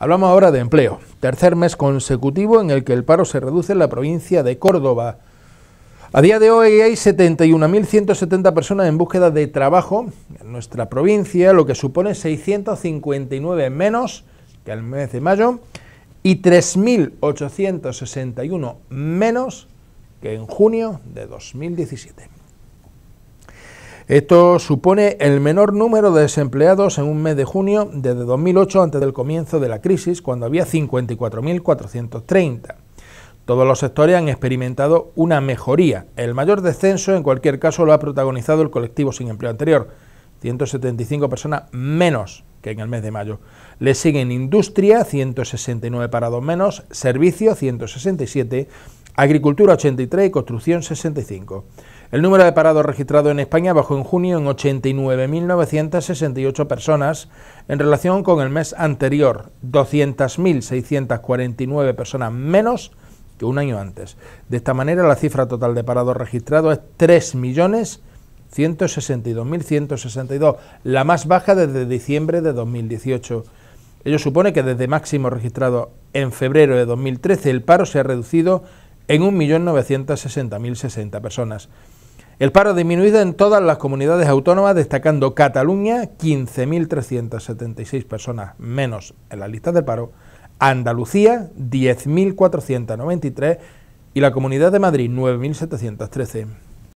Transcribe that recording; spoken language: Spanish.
Hablamos ahora de empleo. Tercer mes consecutivo en el que el paro se reduce en la provincia de Córdoba. A día de hoy hay 71.170 personas en búsqueda de trabajo en nuestra provincia, lo que supone 659 menos que el mes de mayo y 3.861 menos que en junio de 2017. Esto supone el menor número de desempleados en un mes de junio desde 2008, antes del comienzo de la crisis, cuando había 54.430. Todos los sectores han experimentado una mejoría. El mayor descenso, en cualquier caso, lo ha protagonizado el colectivo sin empleo anterior, 175 personas menos que en el mes de mayo. Le siguen industria, 169 parados menos, Servicio, 167, agricultura, 83 y construcción, 65. El número de parados registrado en España bajó en junio en 89.968 personas en relación con el mes anterior, 200.649 personas menos que un año antes. De esta manera, la cifra total de parados registrados es 3.162.162, la más baja desde diciembre de 2018. Ello supone que desde máximo registrado en febrero de 2013 el paro se ha reducido en 1.960.060 personas. El paro ha disminuido en todas las comunidades autónomas, destacando Cataluña, 15.376 personas menos en las listas de paro, Andalucía, 10.493 y la Comunidad de Madrid, 9.713.